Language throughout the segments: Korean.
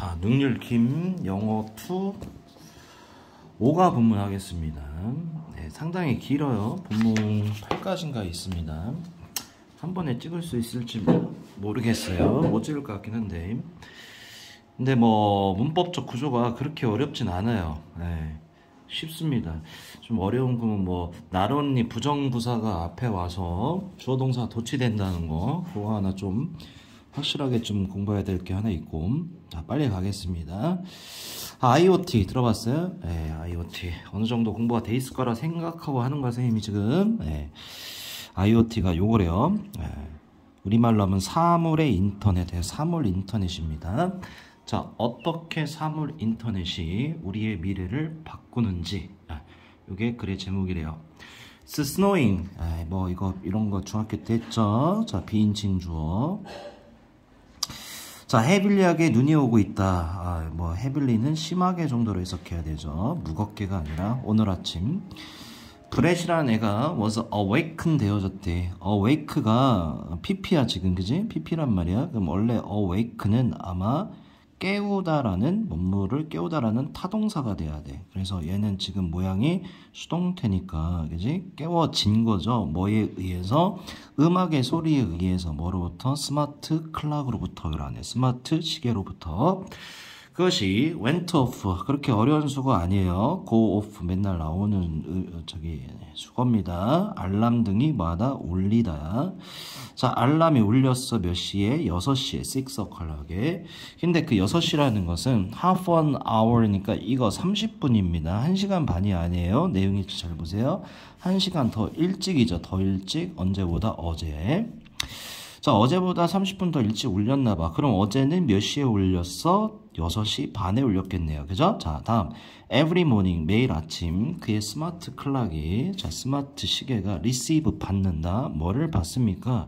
자, 능률김 영어 2 5가 본문하겠습니다. 네, 상당히 길어요. 본문 8까지인가 있습니다. 한 번에 찍을 수 있을지 모르겠어요. 못 찍을 것 같긴 한데. 근데 뭐 문법적 구조가 그렇게 어렵진 않아요. 네, 쉽습니다. 좀 어려운 거는 뭐 나론이 부정부사가 앞에 와서 주어동사 도치된다는 거 그거 하나 좀 확실하게 좀 공부해야 될 게 하나 있고 아, 빨리 가겠습니다 아, IoT 들어봤어요? 네, 예, IoT 어느 정도 공부가 돼 있을 거라 생각하고 하는 거야 선생님이 지금 네. 예. IoT가 요거래요 네. 예. 우리말로 하면 사물의 인터넷 사물 인터넷입니다 자 어떻게 사물 인터넷이 우리의 미래를 바꾸는지 이게 글의 제목이래요 스노잉 뭐 이거 이런 거 중학교 때 했죠 자 비인칭 주어 자, 헤빌리하게 눈이 오고 있다. 아, 뭐 헤빌리는 심하게 정도로 해석해야 되죠. 무겁게가 아니라 오늘 아침 브렛이라는 애가 was awaken 되어졌대. awake가 pp야 지금 그지? pp란 말이야. 그럼 원래 awake는 아마 깨우다라는 문물을 깨우다라는 타동사가 돼야 돼. 그래서 얘는 지금 모양이 수동태니까 그지? 깨워진 거죠. 뭐에 의해서 음악의 소리에 의해서 뭐로부터 스마트 클락으로부터 그러네. 스마트 시계로부터 그것이 went off 그렇게 어려운 수가 아니에요. go off 맨날 나오는 어, 저기 수거입니다. 알람 등이 마다 울리다. 자 알람이 울렸어 몇 시에? 6시에 6 o'clock에 근데 그 6시라는 것은 half an hour니까 이거 30분입니다. 1시간 반이 아니에요. 내용이 잘 보세요. 1시간 더 일찍이죠. 더 일찍 언제보다 어제 자 어제보다 30분 더 일찍 울렸나봐 그럼 어제는 몇 시에 울렸어? 6시 반에 울렸겠네요. 그죠? 자, 다음. Every morning, 매일 아침 그의 스마트 클락이, 자, 스마트 시계가 receive 받는다. 뭐를 받습니까?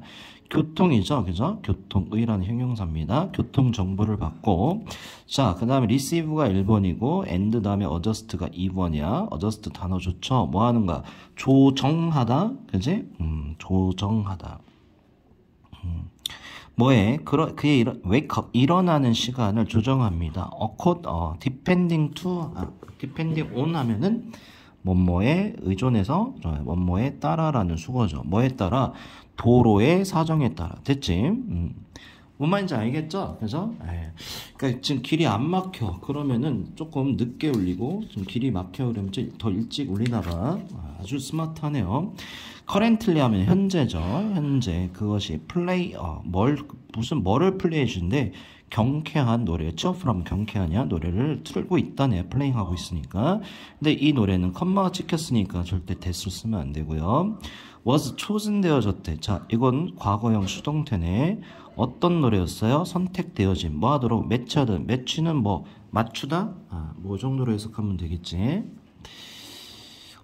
교통이죠. 그죠? 교통의라는 형용사입니다. 교통 정보를 받고. 자, 그 다음에 receive가 1번이고, and 다음에 adjust가 2번이야. adjust 단어 좋죠? 뭐 하는가? 조정하다. 그지? 음, 조정하다. 음. 뭐에 그러, 그의 일어, 웨이크업 일어나는 시간을 조정합니다. 어컷 어 depending to 아, depending on 하면은 뭐뭐에 의존해서 뭐뭐에 따라라는 수거죠. 뭐에 따라 도로의 사정에 따라 됐지. 음. 뭔 말인지 알겠죠? 그래서 예. 그러니까 지금 길이 안 막혀. 그러면은 조금 늦게 올리고 좀 길이 막혀 그러면 더 일찍 올리다가 아주 스마트하네요. currently 하면 현재죠. 현재 그것이 플레이어 뭘 무슨 뭐를 플레이해 주는데 경쾌한 노래, c h e e 면 경쾌하냐 노래를 틀고 있다네 플레이하고 있으니까. 근데 이 노래는 컴마가 찍혔으니까 절대 대수 쓰면 안 되고요. was chosen 되어졌대. 자, 이건 과거형 수동태네. 어떤 노래였어요? 선택되어진 뭐 하도록 매치하든 매치는 뭐 맞추다 아, 뭐 정도로 해석하면 되겠지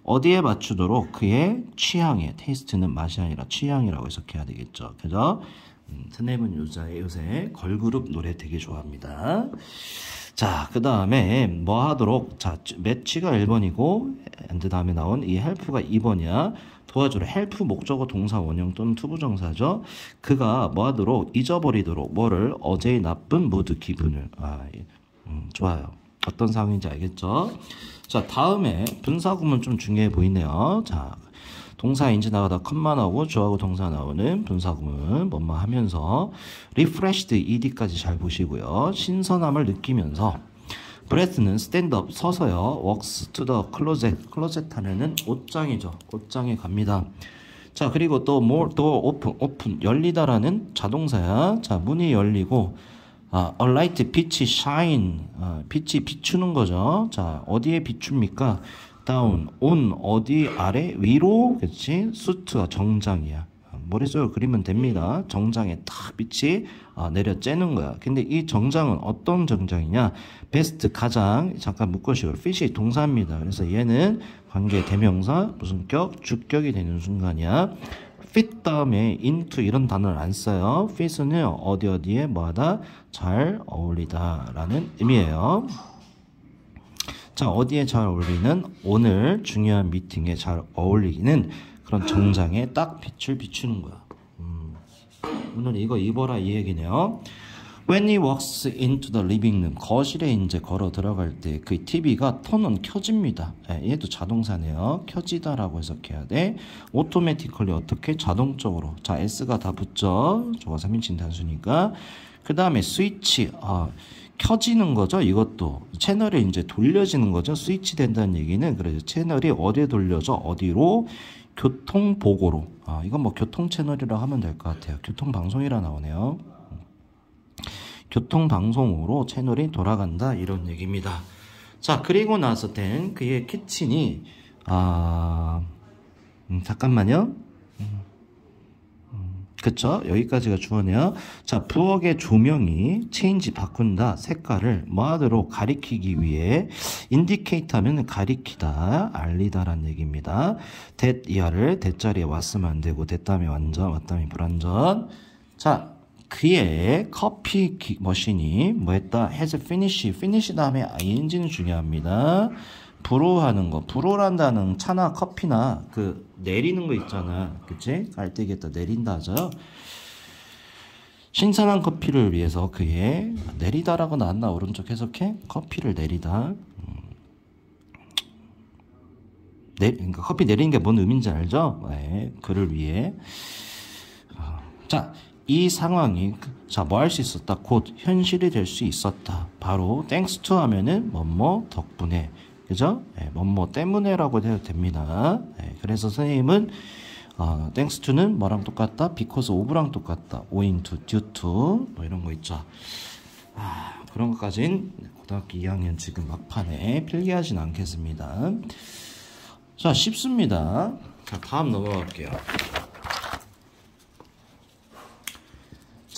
어디에 맞추도록 그의 취향에 테이스트는 맛이 아니라 취향이라고 해석해야 되겠죠 그죠? 음, 트네븐 요자의 요새 걸그룹 노래 되게 좋아합니다 자, 그 다음에 뭐 하도록 자, 매치가 1번이고 그 다음에 나온 이 헬프가 2번이야 도와주라. h e 목적어 동사 원형 또는 투부정사죠. 그가 뭐하도록 잊어버리도록 뭐를 어제의 나쁜 모드 기분을 아 예. 음, 좋아요. 어떤 상황인지 알겠죠? 자 다음에 분사구문 좀 중요해 보이네요. 자 동사 인지 나가다 컴마 나고 주하고 동사 나오는 분사구문 뭔마 하면서 r e f r e ed까지 잘 보시고요. 신선함을 느끼면서 브레스는 스탠드업 서서요. walks to the closet. 클로젯 하면은 옷장이죠. 옷장에 갑니다. 자, 그리고 또 more door open. open 열리다라는 자동사야. 자, 문이 열리고 아, a light 빛이 shine. 아, 빛이 비추는 거죠. 자, 어디에 비춥니까? down on 어디 아래 위로. 그치지 수트가 정장이야. 머릿속으로 그리면 됩니다. 음. 정장에 딱 빛이 아, 내려쬐는 거야. 근데 이 정장은 어떤 정장이냐? 베스트 가장 잠깐 묶어시고 fit이 동사입니다. 그래서 얘는 관계 대명사 무슨 격 주격이 되는 순간이야. fit 다음에 into 이런 단어를 안 써요. fit는 어디 어디에 뭐하다 잘 어울리다라는 의미예요. 자 어디에 잘 어울리는 오늘 중요한 미팅에 잘 어울리는 기 그런 정장에 딱 빛을 비추는 거야. 음. 오늘 이거 입어라 이 얘기네요. When he walks into the living room, 거실에 이제 걸어 들어갈 때 그 TV가 턴은 켜집니다. 예, 얘도 자동사네요. 켜지다라고 해석해야 돼. 오토매틱컬리 어떻게? 자동적으로. 자, S가 다 붙죠. 저거 3인칭 단수니까. 그 다음에 스위치. 아, 켜지는 거죠. 이것도 채널이 이제 돌려지는 거죠. 스위치 된다는 얘기는 그래서 채널이 어디에 돌려져 어디로 교통보고로 아, 이건 뭐 교통 채널이라 하면 될 것 같아요. 교통 방송이라 나오네요. 교통 방송으로 채널이 돌아간다 이런 얘기입니다. 자 그리고 나서 된 그의 키친이 아 음, 잠깐만요. 음. 그쵸? 여기까지가 주어네요. 자, 부엌의 조명이 체인지 바꾼다, 색깔을 뭐하도록 가리키기 위해 인디케이터 하면 가리키다, 알리다라는 얘기입니다. t 이하를 대자리에 왔으면 안 되고 됐다음에 완전, 왔다음에 불완전. 자, 그의 커피 머신이 뭐 했다? has f i n i s h finish 다음에 ing는 아, 중요합니다. 불호하는 거. 불호란다는 차나 커피나 그 내리는 거 있잖아. 그치? 알대기에다 내린다 하죠. 신선한 커피를 위해서 그의 내리다라고 나왔나 오른쪽 해석해? 커피를 내리다. 음. 내, 그러니까 커피 내리는 게 뭔 의미인지 알죠? 네, 그를 위해. 아, 자, 이 상황이 자, 뭐 할 수 있었다. 곧 현실이 될 수 있었다. 바로 thanks to 하면은 뭐 뭐 덕분에 그죠? 예, 뭐뭐 때문에라고 해도 됩니다. 예, 그래서 선생님은 어, thanks to는 뭐랑 똑같다? because of랑 똑같다. owing to, due to 뭐 이런 거 있죠. 아, 그런 것까진 고등학교 2학년 지금 막판에 필기하진 않겠습니다. 자, 쉽습니다. 자, 다음 넘어갈게요.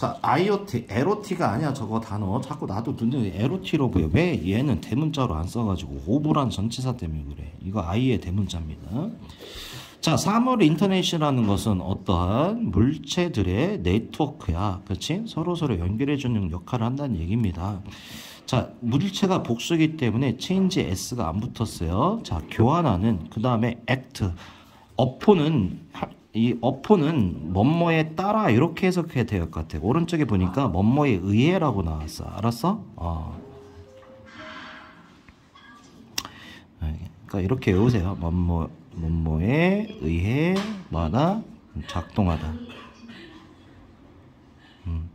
자, IoT, LOT가 아니야 저거 단어. 자꾸 나도 눈에 LOT로 보여. 왜 얘는 대문자로 안 써가지고 오브란 전치사 때문에 그래. 이거 I의 대문자입니다. 자, 사물 인터넷이라는 것은 어떠한 물체들의 네트워크야. 그치 서로서로 연결해주는 역할을 한다는 얘기입니다. 자, 물체가 복수기 때문에 체인지 S가 안 붙었어요. 자, 교환하는, 그 다음에 액트. 어포는 이 어포는 뭐뭐에 따라 이렇게 해석해야 될 것 같아. 오른쪽에 보니까 뭐뭐에 의해라고 나왔어. 알았어? 어. 그러니까 이렇게 외우세요. 뭐뭐 뭐뭐에 의해 뭐다 작동하다. 음.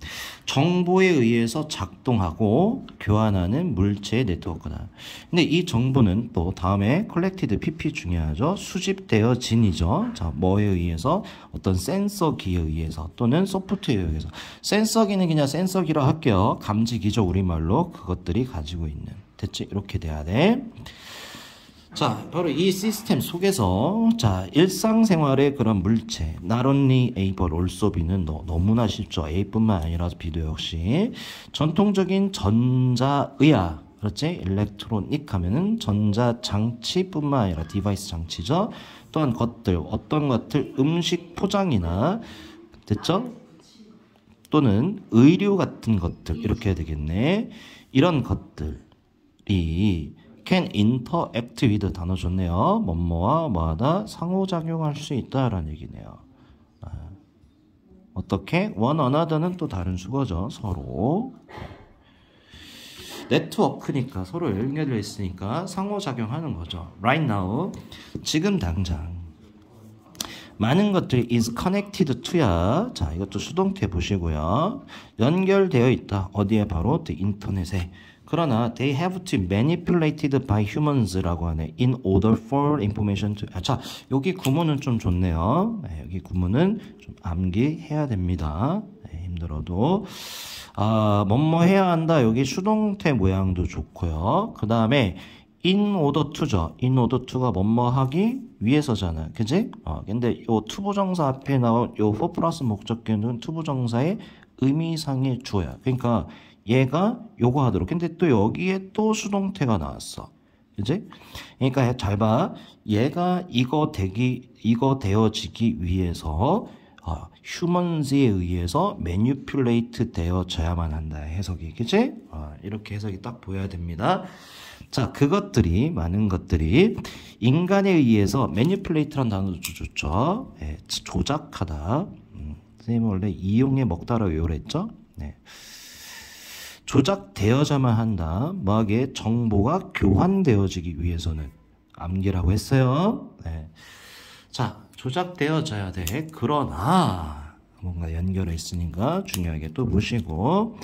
정보에 의해서 작동하고 교환하는 물체의 네트워크다. 근데 이 정보는 또 다음에 컬렉티드 PP 중요하죠. 수집되어 진이죠. 자, 뭐에 의해서 어떤 센서기에 의해서 또는 소프트웨어에 의해서 센서기는 그냥 센서기라 할게요. 감지기죠. 우리말로 그것들이 가지고 있는 대체 이렇게 돼야 돼. 자, 바로 이 시스템 속에서 자, 일상생활의 그런 물체, 나 o t 에이 l y A 비는 너, 너무나 쉽죠. A뿐만 아니라 B도 역시 전통적인 전자의학 그렇지? 일렉트로닉 하면은 전자 장치뿐만 아니라 디바이스 장치죠. 또한 것들, 어떤 것들, 음식 포장이나 됐죠? 또는 의류 같은 것들 이렇게 해야 되겠네. 이런 것들이 can interact with 단어 좋네요. 뭐뭐와 뭐하다 상호작용할 수 있다라는 얘기네요. 아, 어떻게? one another는 또 다른 수거죠. 서로. 네트워크니까 서로 연결되어 있으니까 상호작용하는 거죠. Right now, 지금 당장. 많은 것들이 is connected to야. 자, 이것도 수동태 보시고요. 연결되어 있다. 어디에 바로 인터넷에. 그러나 they have to manipulated by humans라고 하네. in order for information to 아, 자, 여기 구문은 좀 좋네요. 네, 여기 구문은 좀 암기해야 됩니다. 네, 힘들어도 아, 뭐뭐 해야 한다. 여기 수동태 모양도 좋고요. 그다음에 in order to죠. in order to가 뭐뭐 하기 위해서잖아. 요 그지? 어, 근데 요 투부정사 앞에 나온 요 for 플러스 목적격은 투부정사의 의미상의 주어야. 그러니까 얘가 요구 하도록. 근데 또 여기에 또 수동태가 나왔어. 그지? 그러니까 잘 봐. 얘가 이거 되기, 이거 되어지기 위해서 어, 휴먼즈에 의해서 매뉴플레이트 되어져야만 한다 해석이 그치? 어, 이렇게 해석이 딱 보여야 됩니다 자 그것들이 많은 것들이 인간에 의해서 매뉴플레이트란 단어도 좋죠 예, 조작하다 음, 선생님 원래 이용해 먹다라고 요랬죠 네. 조작되어야만 한다. 뭐하게 정보가 교환되어지기 위해서는 암기라고 했어요. 네. 자, 조작되어져야 돼. 그러나 뭔가 연결해 있으니까 중요하게 또 보시고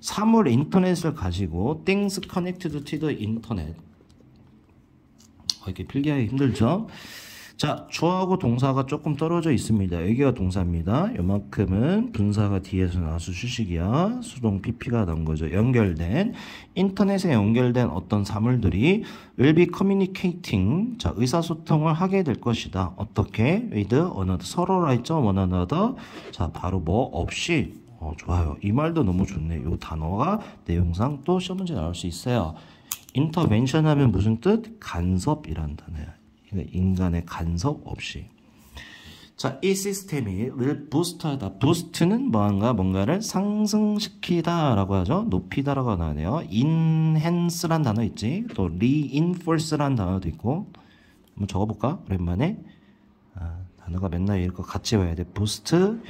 사물 인터넷을 가지고 things connected to the internet 어, 이렇게 필기하기 힘들죠? 자, 주어하고 동사가 조금 떨어져 있습니다. 여기가 동사입니다. 요만큼은 분사가 뒤에서 나와서 수식이야. 수동 PP가 나온 거죠. 연결된 인터넷에 연결된 어떤 사물들이 will be communicating 자, 의사소통을 하게 될 것이다. 어떻게? with another 서로라 했죠. one another 자, 바로 뭐 없이 어, 좋아요. 이 말도 너무 좋네요. 이 단어가 내용상 또 시험 문제 나올 수 있어요. 인터벤션 하면 무슨 뜻? 간섭이란 단어야. 인간의 간섭 없이. 자, 이 시스템이 늘 부스터다. 부스트는 뭔가 뭔가를 상승시키다라고 하죠. 높이다라고 나네요. 인핸스란 단어 있지. 또 r e i n 란 단어도 있고. 한번 적어볼까? 오랜만에. 아, 단어가 맨날 이거 같이 와야 돼. 부스트,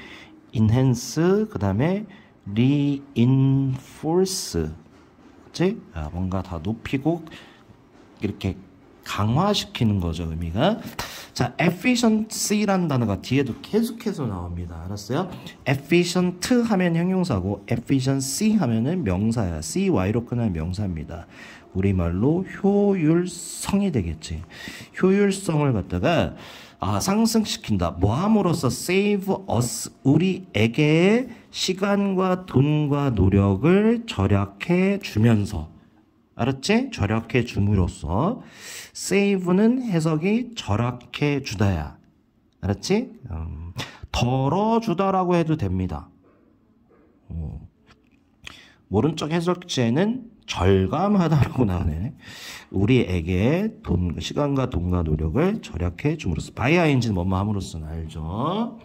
인핸스, 그 다음에 r e i n 그치? 아, 뭔가 다 높이고 이렇게 강화시키는 거죠, 의미가. 자, e f f i c i e n c y 라 단어가 뒤에도 계속해서 나옵니다. 알았어요? efficient 하면 형용사고 efficiency 하면은 명사야. cy로 끝나는 명사입니다. 우리말로 효율성이 되겠지. 효율성을 갖다가 아, 상승시킨다. 뭐함으로써 save us 우리에게 시간과 돈과 노력을 절약해 주면서 알았지? 절약해 줌으로써 save는 해석이 절약해 주다야. 알았지? 음, 덜어주다라고 해도 됩니다. 음, 모른 척 해석제는 절감하다라고 나오네. 우리에게 돈, 시간과 돈과 노력을 절약해 줌으로써, 바이 아인지는 뭐뭐 함으로써 알죠?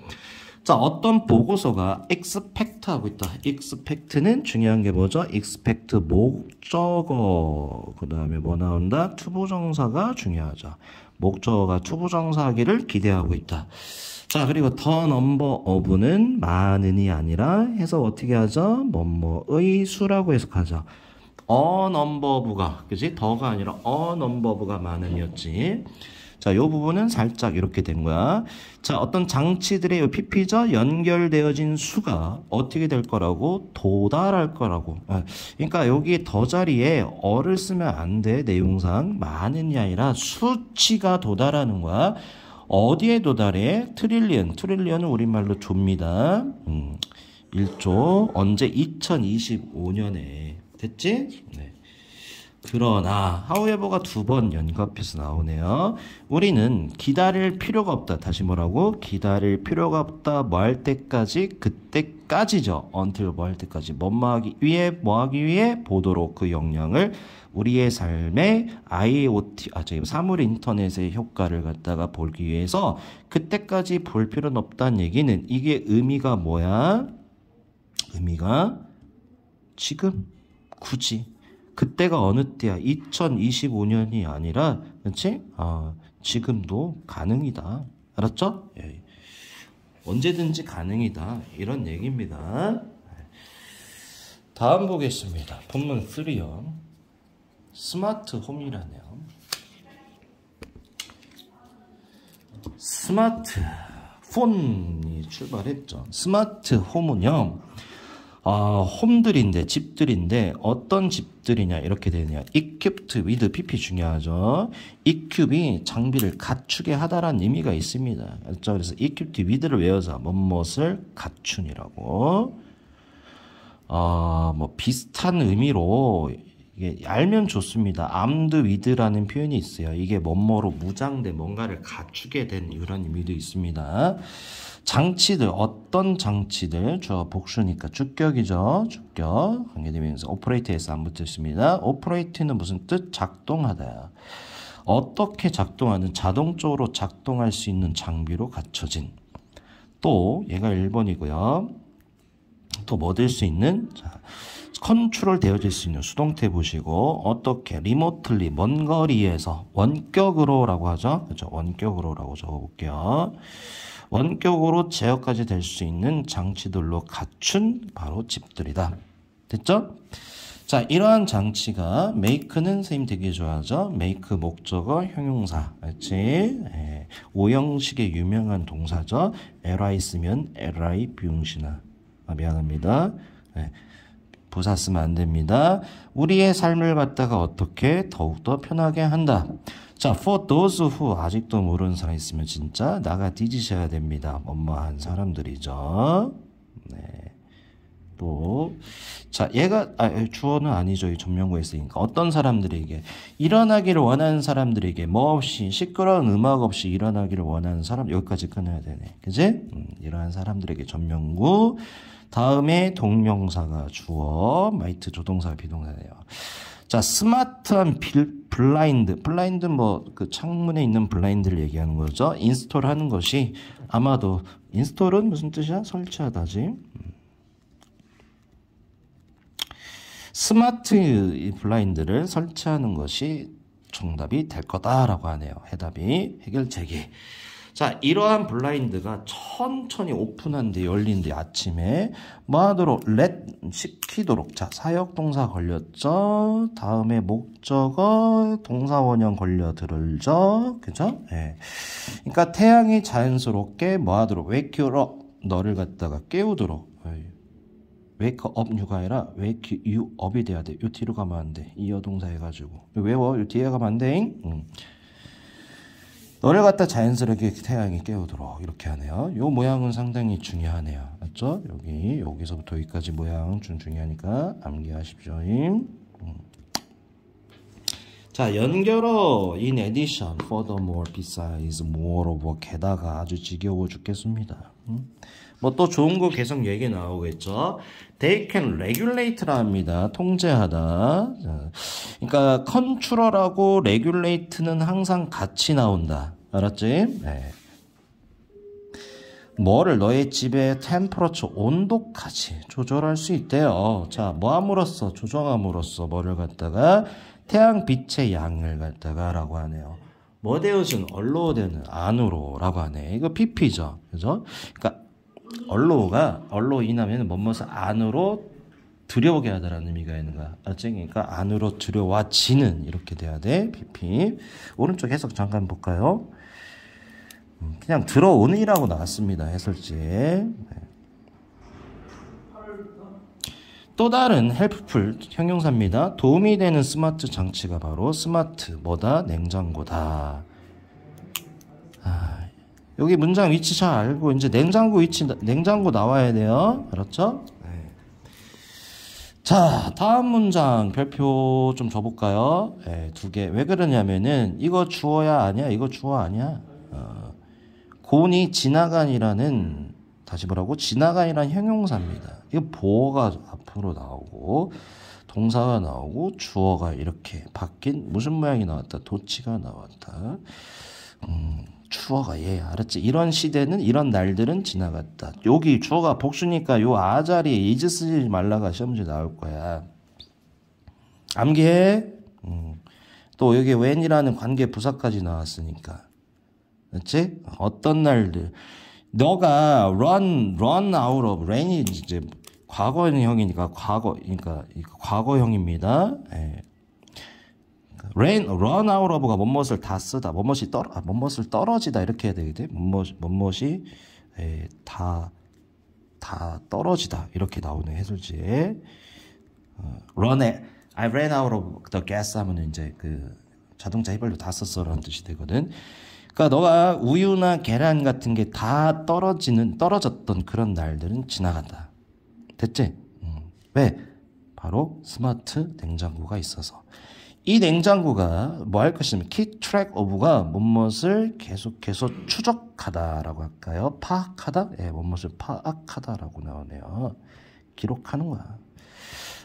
자, 어떤 보고서가 expect 하고 있다. expect는 중요한 게 뭐죠? expect 목적어. 그 다음에 뭐 나온다? 투부정사가 중요하죠. 목적어가 투부정사기를 기대하고 있다. 자, 그리고 더 넘버 어브는 많은이 아니라 해서 어떻게 하죠? 뭐뭐의 수라고 해석하죠. 어 넘버부가, 그지? 더가 아니라 어 넘버부가 많은이었지. 자, 요 부분은 살짝 이렇게 된 거야. 자, 어떤 장치들의 p p 저 연결되어진 수가 어떻게 될 거라고 도달할 거라고. 예. 그러니까 여기 더 자리에 어를 쓰면 안 돼. 내용상 많은이 아니라 수치가 도달하는 거야. 어디에 도달해? 트릴리언. 트릴리언은 우리말로 조니다 음, 1조. 언제? 2025년에. 됐지? 네. 그러나 하우 w e 가두 번 연합해서 나오네요. 우리는 기다릴 필요가 없다. 다시 뭐라고? 기다릴 필요가 없다. 뭐할 때까지 그때까지죠. until 뭐할 때까지 뭐 하기 위해 뭐 하기 위해 보도록 그 역량을 우리의 삶에 IoT 아 지금 사물 인터넷의 효과를 갖다가 보기 위해서 그때까지 볼 필요는 없다는 얘기는 이게 의미가 뭐야? 의미가 지금 굳이 그때가 어느 때야? 2025년이 아니라, 그렇지? 아, 지금도 가능이다. 알았죠? 예. 언제든지 가능이다. 이런 얘기입니다. 다음 보겠습니다. 본문 3요. 스마트 홈이라네요. 스마트 폰이 출발했죠. 스마트 홈은요. 아, 홈들인데 집들인데 어떤 집들이냐 이렇게 되느냐 e q u i p p p 중요하죠. e q 이 장비를 갖추게 하다라는 의미가 있습니다. 그렇죠? 그래서 e q u i p 를 외워서 뭐뭇을 갖춘이라고 어, 뭐 비슷한 의미로 이게 알면 좋습니다. 암드 위드라는 표현이 있어요. 이게 뭐뭐로 무장된 뭔가를 갖추게 된 이런 의미도 있습니다. 장치들 어떤 장치들 주 복수니까 주격이죠. 주격 관계되면서 오퍼레이트에서 안 붙었습니다. 오퍼레이트는 무슨 뜻? 작동하다. 어떻게 작동하는 자동적으로 작동할 수 있는 장비로 갖춰진 또 얘가 1번이고요. 또 뭐 될 수 있는 자, 컨트롤 되어질 수 있는 수동태 보시고 어떻게 리모틀리 먼 거리에서 원격으로라고 하죠. 그렇죠. 원격으로라고 적어볼게요. 원격으로 제어까지 될 수 있는 장치들로 갖춘 바로 집들이다. 됐죠? 자, 이러한 장치가 메이크는 선 되게 좋아하죠. 메이크 목적어 형용사. 그렇지? 예, 오형식의 유명한 동사죠. li 쓰면 li 비용시나. 아, 미안합니다. 예. 보사 쓰면 안 됩니다. 우리의 삶을 갖다가 어떻게 더욱더 편하게 한다. 자, for those who 아직도 모르는 사람 있으면 진짜 나가 뒤지셔야 됩니다. 엄마한 사람들이죠. 네. 또, 자, 얘가, 아, 주어는 아니죠. 이 전명구에 있으니까. 어떤 사람들에게, 일어나기를 원하는 사람들에게, 뭐 없이, 시끄러운 음악 없이 일어나기를 원하는 사람, 여기까지 끊어야 되네. 그지? 음, 이러한 사람들에게 전명구, 다음에 동명사가 주어, 마이트 조동사 비동사네요. 자, 스마트한 빌, 블라인드. 블라인드 뭐그 창문에 있는 블라인드를 얘기하는 거죠. 인스톨하는 것이 아마도 인스톨은 무슨 뜻이야? 설치하다지. 음. 스마트 블라인드를 설치하는 것이 정답이 될 거다라고 하네요. 해답이 해결책이. 자, 이러한 블라인드가 천천히 오픈한 뒤 열린 뒤 아침에 뭐 하도록 렛 시키도록 자, 사역 동사 걸렸죠. 다음에 목적어 동사 원형 걸려 들을죠. 그죠? 예. 네. 그러니까 태양이 자연스럽게 뭐 하도록 wake 너를 갖다가 깨우도록 wake up 유가 아니라 wake y 이 돼야 돼. 요 뒤로 가면 안 돼. 이어 동사 해가지고. 외워. 요 뒤에 가면 안 돼. 응. 너를 갖다 자연스럽게 태양이 깨우도록 이렇게 하네요. 요 모양은 상당히 중요하네요. 맞죠? 여기 여기서부터 여기까지 모양 좀 중요하니까 암기하십시오. 음. 자 연결어 in addition furthermore besides m o r e o v 게다가 아주 지겨워 죽겠습니다. 음? 뭐또 좋은 거 계속 얘기 나오겠죠. They can regulate라 합니다. 통제하다. 그러니까 컨트롤하고 regulate는 항상 같이 나온다. 알았지? 네. 뭐를 너의 집에 템퍼러처 온도까지 조절할 수 있대요. 자, 뭐 함으로써 조정함으로써 뭐를 갖다가 태양빛의 양을 갖다가라고 하네요. 뭐데우은 얼로우되는 안으로라고 하네. 이거 PP죠. 그죠? 그러니까 얼로가 얼로 인하면 뭐뭐서 안으로 두려워게 하다라는 의미가 있는가 알았니까 안으로 두려워지는 이렇게 돼야 돼 비핍 오른쪽 해석 잠깐 볼까요? 음, 그냥 들어오는이라고 나왔습니다 해설지또 네. 다른 헬프풀 형용사입니다. 도움이 되는 스마트 장치가 바로 스마트 뭐다 냉장고다. 아. 여기 문장 위치 잘 알고 이제 냉장고 위치 냉장고 나와야 돼요. 알았죠? 네. 자, 다음 문장 별표 좀 줘볼까요? 네, 두 개. 왜 그러냐면은 이거 주어야 아니야, 이거 주어 아니야. 어, 곤이 지나간이라는 다시 보라고 지나간이라는 형용사입니다. 이거 보어가 앞으로 나오고 동사가 나오고 주어가 이렇게 바뀐 무슨 모양이 나왔다, 도치가 나왔다. 음, 추워가예 알았지 이런 시대는 이런 날들은 지나갔다 여기 추어가 복수니까 요아자리 이즈 쓰지 말라가 시험지 나올 거야 암기해 음, 또 여기 웬이라는 관계 부사까지 나왔으니까 그렇 어떤 날들 너가 run run out of rain이 이제 과거형이니까 과거 그러니까 과거형입니다 예. 그러니까. rain, run out of가 뭐뭇을 다 쓰다, 뭐뭇이 떨, 아, 뭐뭇을 떨어지다 이렇게 해야 되겠지? 뭐뭇, 뭐뭇이 에, 다, 다 떨어지다 이렇게 나오는 해설지에 어, run, at, 아, I ran out of the gas 하면 이제 그 자동차 휘발유 다 썼어라는 뜻이 되거든. 그러니까 너가 우유나 계란 같은 게 다 떨어지는 떨어졌던 그런 날들은 지나간다. 됐지? 음. 왜? 바로 스마트 냉장고가 있어서. 이 냉장고가 뭐 할 것이냐면 키 트랙 오브 r a 가 무엇을 계속해서 추적하다라고 할까요? 파악하다? 예, 네, 무엇을 파악하다라고 나오네요. 기록하는 거야.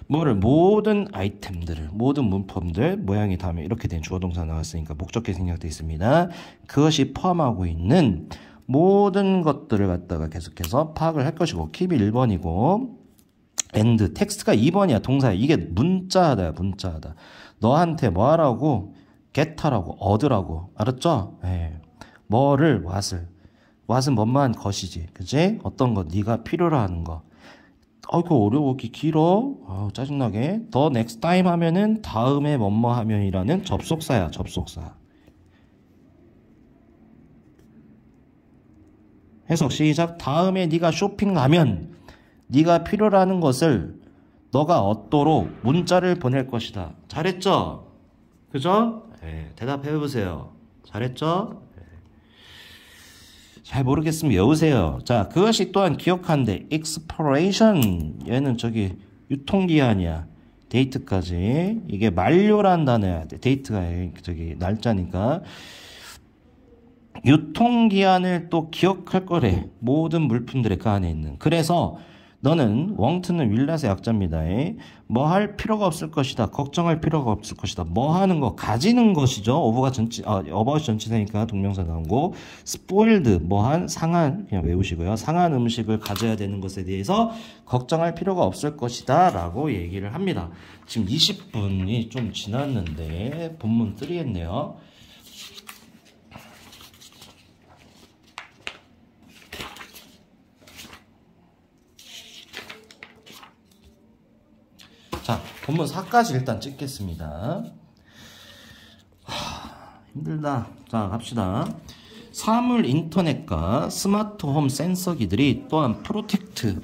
뭐를 모든 아이템들을 모든 문법들 모양이 다음에 이렇게 된 주어 동사 나왔으니까 목적격 생략돼 있습니다. 그것이 포함하고 있는 모든 것들을 갖다가 계속해서 파악을 할 것이고 킵이 1번이고 a 드 텍스트가 2번이야 동사 이게 문자하다 문자하다 너한테 뭐 하라고? g e 하라고, 얻으라고. 알았죠? 예. 뭐를, w 을 w 은 뭔만 것이지. 그지? 어떤 것, 네가 필요로 하는 거. 아이고, 어려워. 이렇게 길어. 아 짜증나게. 더 next time 하면은 다음에 뭐뭐 하면이라는 접속사야, 접속사. 해석 시작. 다음에 네가 쇼핑 가면 네가 필요로 하는 것을 너가 얻도록 문자를 보낼 것이다. 잘했죠? 그죠? 네, 예, 대답해 보세요. 잘했죠? 예. 잘 모르겠으면 여우세요. 자, 그것이 또한 기억한데 expiration 얘는 저기 유통기한이야. 데이트까지 이게 만료란 단어야. 데이트가 저기 날짜니까 유통기한을 또 기억할 거래. 모든 물품들의 그 안에 있는. 그래서 너는 왕트는 윌라의 약자입니다. 뭐 할 필요가 없을 것이다. 걱정할 필요가 없을 것이다. 뭐 하는 거 가지는 것이죠. 어버가 전치 아어버웃 전치사니까 동명사 나온 거. 스포일드 뭐한 상한 그냥 외우시고요. 상한 음식을 가져야 되는 것에 대해서 걱정할 필요가 없을 것이다라고 얘기를 합니다. 지금 20분이 좀 지났는데 본문 3 했네요. 본문 4까지 일단 찍겠습니다. 하, 힘들다. 자, 갑시다. 사물 인터넷과 스마트홈 센서기들이 또한 프로텍트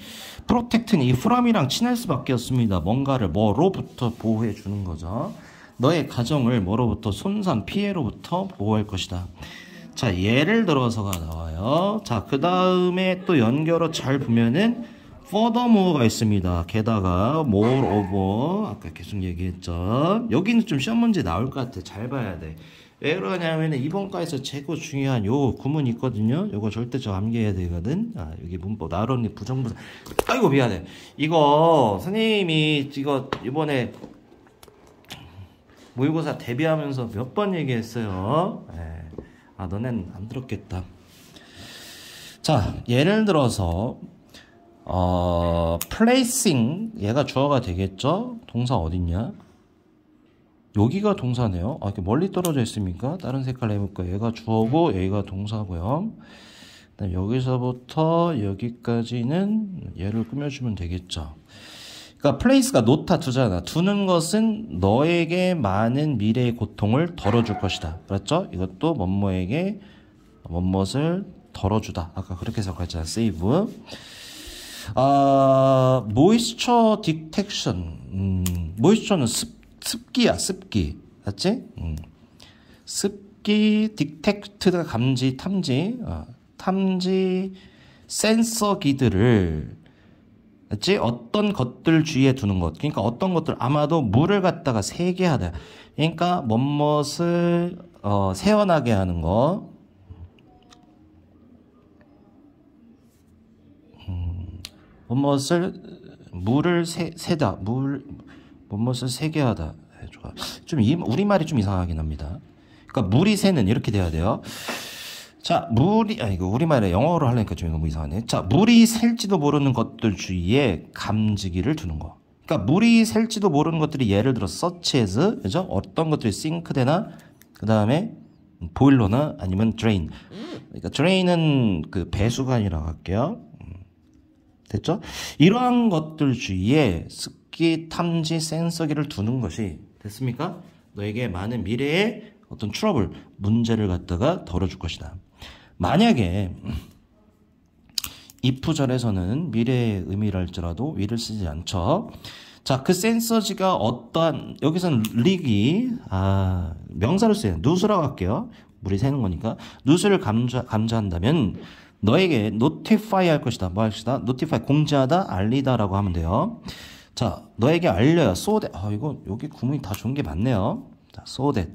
프로텍트는 이 프롬이랑 친할 수밖에 없습니다. 뭔가를 뭐로부터 보호해 주는 거죠. 너의 가정을 뭐로부터 손상 피해로부터 보호할 것이다. 자 예를 들어서가 나와요. 자 그 다음에 또 연결어 잘 보면은 furthermore가 있습니다. 게다가 moreover 아까 계속 얘기했죠. 여기는 좀 시험 문제 나올 것 같아. 잘 봐야 돼. 왜 그러냐면 이번과에서 제고 중요한 요 구문 있거든요. 요거 절대 저 암기해야 되거든. 아, 여기 문법 나론이 부정부사. 아이고 미안해. 이거 선생님이 이거 이번에 모의고사 대비하면서 몇 번 얘기했어요. 에. 예. 아 너넨 안 들었겠다. 자 예를 들어서 어, placing 얘가 주어가 되겠죠? 동사 어딨냐? 여기가 동사네요. 아, 이렇게 멀리 떨어져 있습니까? 다른 색깔 해볼까? 얘가 주어고 얘가 동사고요. 그다음 여기서부터 여기까지는 얘를 꾸며주면 되겠죠. 그러니까 place가 놓다 두잖아. 두는 것은 너에게 많은 미래의 고통을 덜어줄 것이다. 그렇죠? 이것도 뭐뭐에게 뭐뭇을 덜어주다. 아까 그렇게 해석했잖아. save. 아, 모이스처 디텍션. 음, 모이스처는 습, 습기야, 습기. 맞지? 음. 습기 디텍트가 감지, 탐지. 어, 탐지 센서기들을 맞지? 어떤 것들 주위에 두는 것. 그러니까 어떤 것들 아마도 물을 갖다가 세게 하다. 그러니까 뭐뭇을 어, 세어나게 하는 거. 무엇을 물을 세, 세다 물 무엇을 세게 하다 네, 좀 이, 우리말이 좀 이상하긴 합니다 그러니까 물이 새는 이렇게 돼야 돼요 자 물이 아 이거 우리말에 영어로 하려니까 좀 너무 이상하네 자 물이 셀지도 모르는 것들 주위에 감지기를 두는 거 그러니까 물이 셀지도 모르는 것들이 예를 들어 서치 에즈 그죠 어떤 것들이 싱크대나 그 다음에 보일러나 아니면 드레인 그러니까 드레인은 그 배수관이라고 할게요 됐죠? 이러한 것들 주위에 습기 탐지 센서기를 두는 것이 됐습니까? 너에게 많은 미래의 어떤 트러블, 문제를 갖다가 덜어줄 것이다. 만약에 이프절에서는 미래의 의미를 할지라도 위를 쓰지 않죠. 자, 그 센서지가 어떠한, 여기서는 리기, 아, 명사를 써요. 누수라고 할게요. 물이 새는 거니까. 누수를 감자, 감자한다면, 너에게 notify 할 것이다. 뭐할 것이다? notify 공지하다, 알리다라고 하면 돼요. 자, 너에게 알려야 so that 아 이거 여기 구문이 다 좋은 게 많네요. 자, so that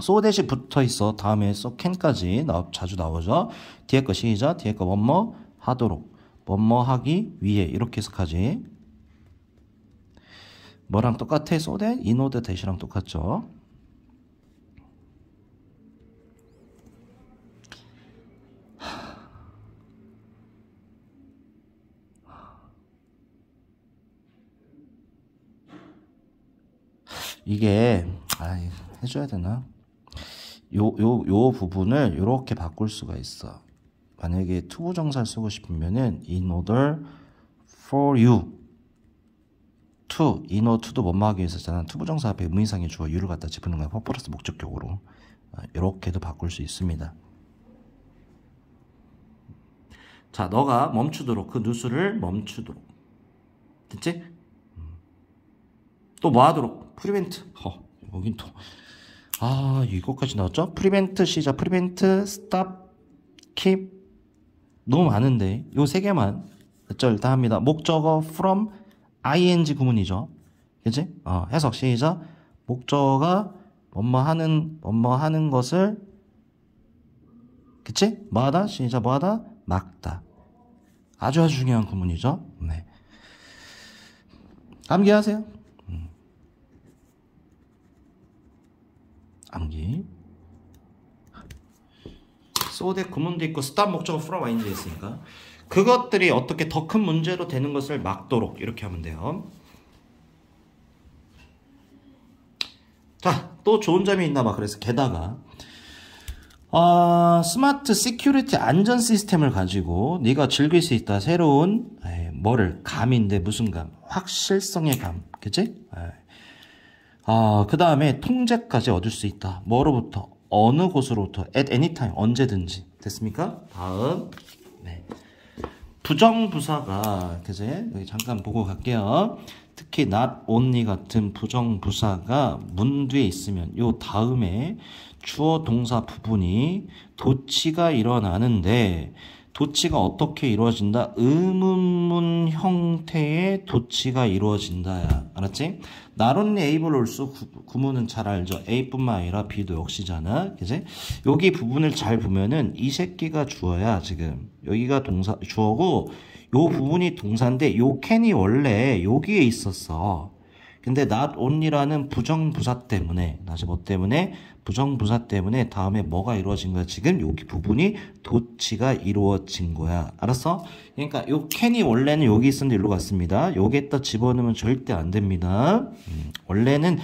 so that이 붙어 있어. 다음에 so can까지 나, 자주 나오죠. 뒤에 거 시작. 뒤에 거 뭐 뭐 하도록 뭐 뭐 하기 위해 이렇게 해석하지 뭐랑 똑같아? so that in order that이랑 똑같죠. 이게 아 해줘야 되나? 요 요 요 부분을 이렇게 바꿀 수가 있어. 만약에 투부 정사를 쓰고 싶으면은 in order for you to in order to도 원막에 있었잖아. 투부 정사 앞에 의상의 주어 you를 갖다 집는 거야. 퍼플러스 목적격으로 이렇게도 아, 바꿀 수 있습니다. 자, 너가 멈추도록 그 누수를 멈추도록. 됐지? 음. 또뭐 하도록? 프리벤트 허 여긴 또아 이거까지 나왔죠 프리벤트 시작 프리벤트 스탑 킵 너무 많은데 요 세 개만 절다 합니다 목적어 from ing 구문이죠 그지 어, 해석 시작 목적어가 뭐뭐 하는 뭐뭐 하는 것을 그치 뭐하다 시작 뭐하다 막다 아주 아주 중요한 구문이죠 네 암기하세요 암기 소대 구문도 있고 스탑 목적어 프로와 인 i n 있으니까 그것들이 어떻게 더 큰 문제로 되는 것을 막도록 이렇게 하면 돼요. 자, 또 좋은 점이 있나 봐. 그래서 게다가 어, 스마트 시큐리티 안전 시스템을 가지고 네가 즐길 수 있다. 새로운 에, 예, 뭐를 감인데 무슨 감? 확실성의 감, 그치? 에. 예. 아, 그 다음에 통제까지 얻을 수 있다. 뭐로부터? 어느 곳으로부터? at any time. 언제든지. 됐습니까? 다음. 네. 부정부사가, 그제? 여기 잠깐 보고 갈게요. 특히 not only 같은 부정부사가 문 뒤에 있으면 요 다음에 주어 동사 부분이 도치가 일어나는데 도치가 어떻게 이루어진다? 의문문 형태의 도치가 이루어진다 알았지? 나론 에이블 올 수 구문은 잘 알죠. A뿐만 아니라 B도 역시잖아. 그지? 여기 부분을 잘 보면은 이 새끼가 주어야 지금. 여기가 동사 주어고 요 부분이 동사인데 요 캔이 원래 여기에 있었어. 근데 not only라는 부정부사 때문에 다시 뭐 때문에 부정부사 때문에 다음에 뭐가 이루어진 거야? 지금 여기 부분이 도치가 이루어진 거야. 알았어? 그러니까 요 캔이 원래는 여기 있었는데 일로 갔습니다. 여기에다 집어넣으면 절대 안 됩니다. 음, 원래는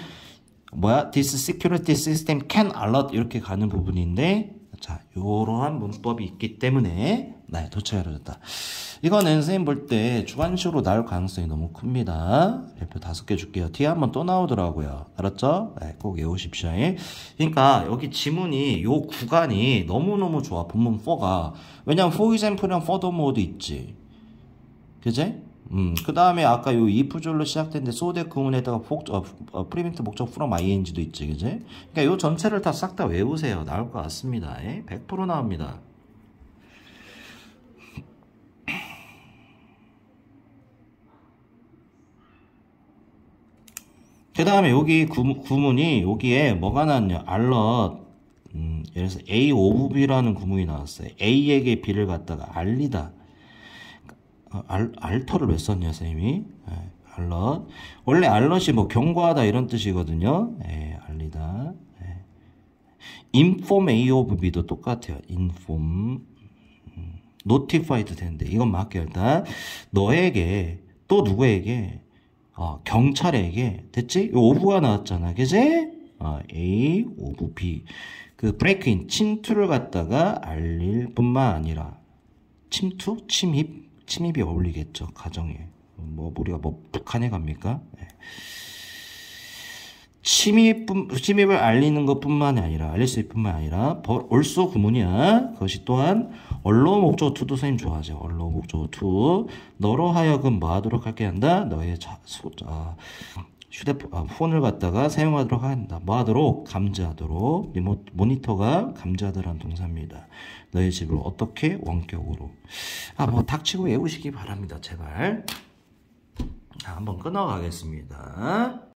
뭐야? This security system can alert 이렇게 가는 부분인데 자, 이러한 문법이 있기 때문에 네, 도처에 이루졌다이건는 선생님 볼때 주관식으로 나올 가능성이 너무 큽니다. 별표 다섯 개 줄게요. 뒤에 한 번 또 나오더라고요. 알았죠? 네, 꼭 외우십시오. 그러니까 여기 지문이 요 구간이 너무너무 좋아. 본문 4가. 왜냐면 for example랑 f u r t h e m o r e 있지. 그제? 음, 그 다음에 아까 요 이프졸로 시작된데 소대 구문에다가 복, 어, 어, 프리멘트 목적 프 r o m ing도 있지, 그지? 그니까요 전체를 다 싹다 다 외우세요. 나올 것 같습니다. 에? 예? 100% 나옵니다. 그 다음에 여기 구문이 여기에 뭐가 나왔냐? 알럿. 음, 예를 들어서 A 오브 B라는 구문이 나왔어요. A에게 B를 갖다가 알리다. 어, 알, 알터를 왜 썼냐, 쌤이? 예, 알럿. 원래 알럿이 뭐 경고하다 이런 뜻이거든요. 예, 알리다. 예. i n A of B도 똑같아요. inform. 음, n 되는데, 이건 맞게 일단. 너에게, 또 누구에게, 어, 경찰에게, 됐지? 오브가 나왔잖아. 그지? 어, A 오브 B. 그 브레이크인, 침투를 갖다가 알릴 뿐만 아니라, 침투? 침입? 침입이 어울리겠죠 가정에 뭐 우리가 뭐 북한에 갑니까? 네. 예. 침입, 침입을 알리는 것뿐만이 아니라 알릴 수 뿐만 아니라 벌써 구문이야 그것이 또한 언론 목적 투도 선생님 좋아하죠 언론 목적투 너로 하여금 뭐하도록 할게 한다 너의 자, 소, 자, 휴대폰을 아, 갖다가 사용하도록 한다 뭐하도록 감지하도록 리모, 모니터가 감지하다라 동사입니다 너희 집을 어떻게 원격으로 아뭐 닥치고 외우시기 바랍니다 제발 자 한번 끊어가겠습니다